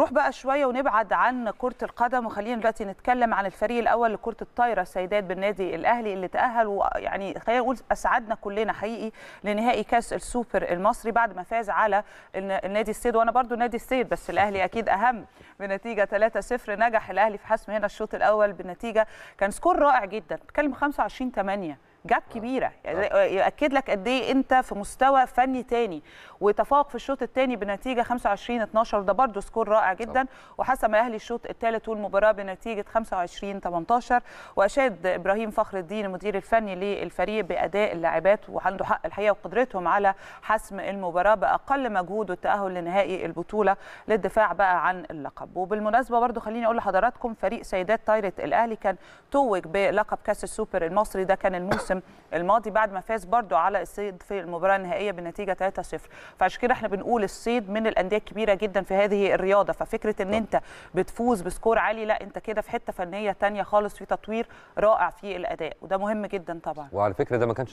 نروح بقى شويه ونبعد عن كره القدم وخلينا دلوقتي نتكلم عن الفريق الاول لكره الطايره السيدات بالنادي الاهلي اللي تاهل ويعني خلينا نقول اسعدنا كلنا حقيقي لنهائي كاس السوبر المصري بعد ما فاز على النادي السيد وانا برضو نادي السيد بس الاهلي اكيد اهم بنتيجه 3-0 نجح الاهلي في حسم هنا الشوط الاول بنتيجه كان سكور رائع جدا بتكلم 25 8 جاب كبيره آه. يعني ياكد لك قد ايه انت في مستوى فني تاني وتفوق في الشوط الثاني بنتيجه 25 12 ده برده سكور رائع جدا وحسم الاهلي الشوط الثالث والمباراه بنتيجه 25 18 واشاد ابراهيم فخر الدين المدير الفني للفريق باداء اللاعبات وعنده حق الحقيقه وقدرتهم على حسم المباراه باقل مجهود والتاهل لنهائي البطوله للدفاع بقى عن اللقب وبالمناسبه برده خليني اقول لحضراتكم فريق سيدات طايره الاهلي كان توج بلقب كاس السوبر المصري ده كان الموسم الموسم الماضي بعد ما فاز برضو على الصيد في المباراه النهائيه بنتيجه 3-0 فعشان كده احنا بنقول الصيد من الانديه الكبيره جدا في هذه الرياضه ففكره ان انت بتفوز بسكور عالي لا انت كده في حته فنيه ثانيه خالص في تطوير رائع في الاداء وده مهم جدا طبعا وعلى فكره ده ما كانش